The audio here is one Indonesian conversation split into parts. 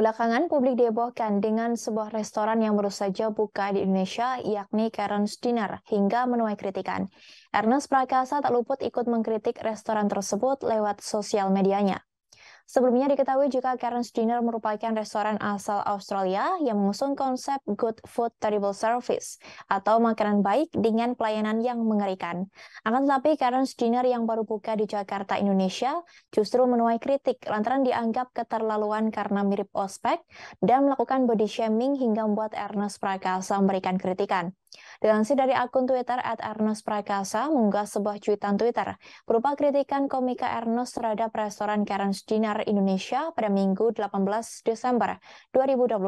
Belakangan publik dihebohkan dengan sebuah restoran yang baru saja buka di Indonesia yakni Karen's Dinner hingga menuai kritikan. Ernest Prakasa tak luput ikut mengkritik restoran tersebut lewat sosial medianya. Sebelumnya diketahui jika Karen's Dinner merupakan restoran asal Australia yang mengusung konsep Good Food Terrible Service atau makanan baik dengan pelayanan yang mengerikan. Akan tetapi Karen's Dinner yang baru buka di Jakarta, Indonesia justru menuai kritik lantaran dianggap keterlaluan karena mirip ospek dan melakukan body shaming hingga membuat Ernest Prakasa memberikan kritikan. Dilansir dari akun Twitter at Ernest Prakasa mengunggah sebuah cuitan Twitter berupa kritikan komika Ernest terhadap restoran Karen's Dinner Indonesia pada Minggu 18 Desember 2022.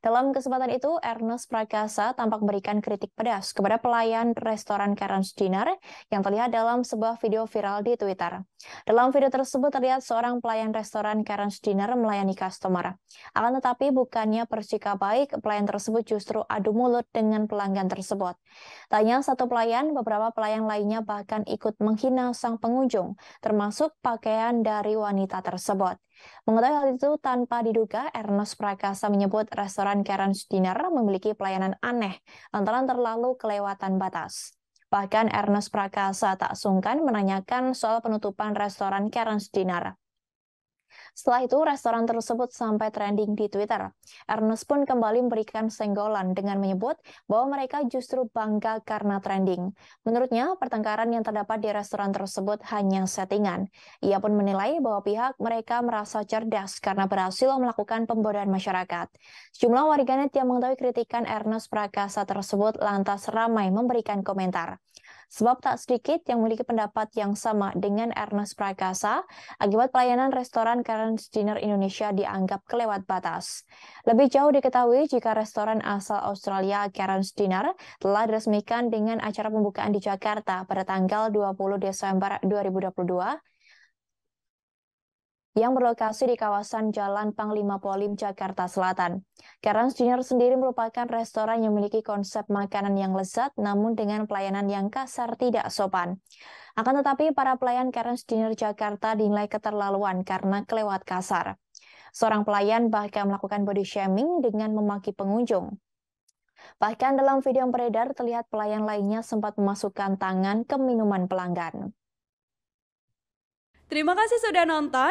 Dalam kesempatan itu, Ernest Prakasa tampak memberikan kritik pedas kepada pelayan restoran Karen's Dinner yang terlihat dalam sebuah video viral di Twitter. Dalam video tersebut terlihat seorang pelayan restoran Karen's Dinner melayani customer. Akan tetapi bukannya bersikap baik, pelayan tersebut justru adu mulut dengan pelanggan tersebut. Tanya satu pelayan, beberapa pelayan lainnya bahkan ikut menghina sang pengunjung, termasuk pakaian dari wanita tersebut. Mengetahui hal itu, tanpa diduga, Ernest Prakasa menyebut restoran Karen Dinner memiliki pelayanan aneh, lantaran terlalu kelewatan batas. Bahkan Ernest Prakasa tak sungkan menanyakan soal penutupan restoran Karen Dinner. Setelah itu, restoran tersebut sampai trending di Twitter. Ernest pun kembali memberikan senggolan dengan menyebut bahwa mereka justru bangga karena trending. Menurutnya, pertengkaran yang terdapat di restoran tersebut hanya settingan. Ia pun menilai bahwa pihak mereka merasa cerdas karena berhasil melakukan pembodohan masyarakat. Sejumlah warganet yang mengetahui kritikan Ernest Prakasa tersebut lantas ramai memberikan komentar. Sebab tak sedikit yang memiliki pendapat yang sama dengan Ernest Prakasa akibat pelayanan restoran Karen's Dinner Indonesia dianggap kelewat batas. Lebih jauh diketahui jika restoran asal Australia Karen's Dinner telah diresmikan dengan acara pembukaan di Jakarta pada tanggal 20 Desember 2022 yang berlokasi di kawasan Jalan Panglima Polim, Jakarta Selatan. Karang Junior sendiri merupakan restoran yang memiliki konsep makanan yang lezat namun dengan pelayanan yang kasar tidak sopan. Akan tetapi para pelayan Karens Junior Jakarta dinilai keterlaluan karena kelewat kasar. Seorang pelayan bahkan melakukan body shaming dengan memaki pengunjung. Bahkan dalam video yang beredar terlihat pelayan lainnya sempat memasukkan tangan ke minuman pelanggan. Terima kasih sudah nonton.